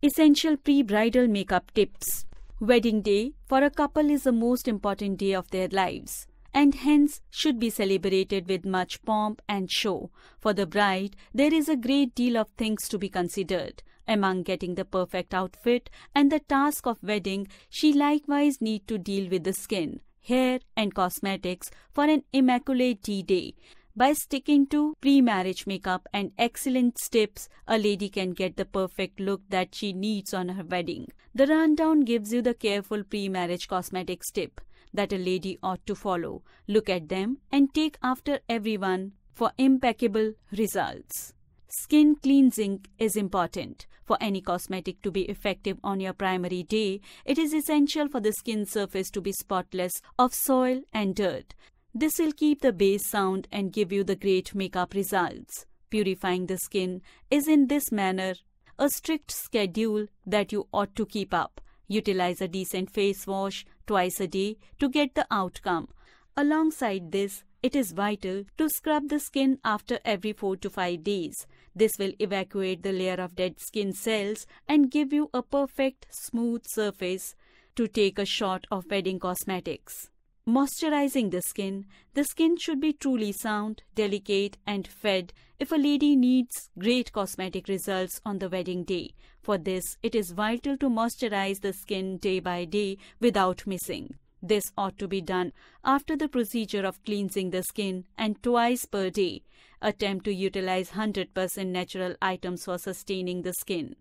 Essential pre bridal makeup tips. Wedding day for a couple is the most important day of their lives and hence should be celebrated with much pomp and show. For the bride, there is a great deal of things to be considered. Among getting the perfect outfit and the task of wedding, she likewise need to deal with the skin, hair and cosmetics for an immaculate D-day. By sticking to pre-marriage makeup and excellent tips, a lady can get the perfect look that she needs on her wedding. The rundown gives you the careful pre-marriage cosmetics tip that a lady ought to follow. Look at them and take after everyone for impeccable results. Skin cleansing is important. For any cosmetic to be effective on your primary day, it is essential for the skin surface to be spotless of soil and dirt. This will keep the bass sound and give you the great makeup results. Purifying the skin is in this manner a strict schedule that you ought to keep up. Utilize a decent face wash twice a day to get the outcome. Alongside this, it is vital to scrub the skin after every 4 to 5 days. This will evacuate the layer of dead skin cells and give you a perfect smooth surface to take a shot of wedding cosmetics. Moisturizing the skin. The skin should be truly sound, delicate, and fed if a lady needs great cosmetic results on the wedding day. For this, it is vital to moisturize the skin day by day without missing. This ought to be done after the procedure of cleansing the skin and twice per day. Attempt to utilize 100% natural items for sustaining the skin.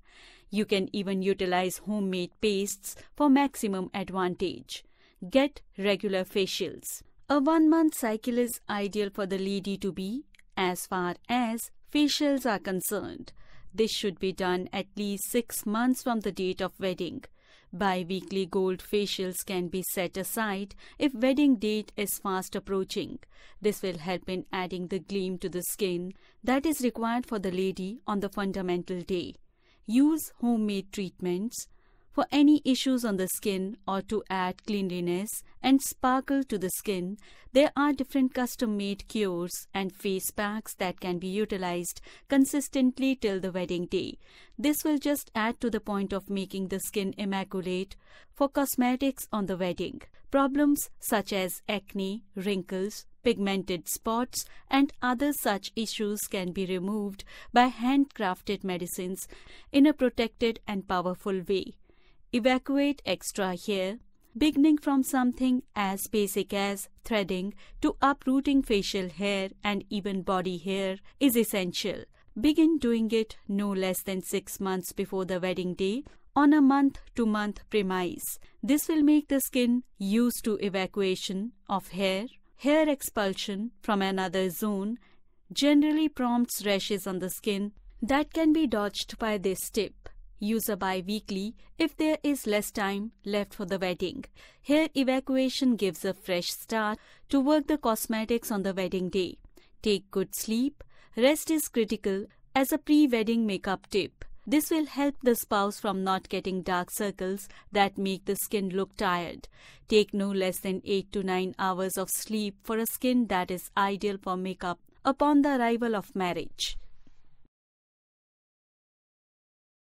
You can even utilize homemade pastes for maximum advantage get regular facials. A one month cycle is ideal for the lady to be as far as facials are concerned. This should be done at least six months from the date of wedding. Bi-weekly gold facials can be set aside if wedding date is fast approaching. This will help in adding the gleam to the skin that is required for the lady on the fundamental day. Use homemade treatments for any issues on the skin or to add cleanliness and sparkle to the skin, there are different custom-made cures and face packs that can be utilized consistently till the wedding day. This will just add to the point of making the skin immaculate for cosmetics on the wedding. Problems such as acne, wrinkles, pigmented spots, and other such issues can be removed by handcrafted medicines in a protected and powerful way evacuate extra hair, beginning from something as basic as threading to uprooting facial hair and even body hair is essential. Begin doing it no less than six months before the wedding day on a month to month premise. This will make the skin used to evacuation of hair. Hair expulsion from another zone generally prompts rashes on the skin that can be dodged by this tip use a bi-weekly if there is less time left for the wedding. Here evacuation gives a fresh start to work the cosmetics on the wedding day. Take good sleep. Rest is critical as a pre-wedding makeup tip. This will help the spouse from not getting dark circles that make the skin look tired. Take no less than 8 to 9 hours of sleep for a skin that is ideal for makeup upon the arrival of marriage.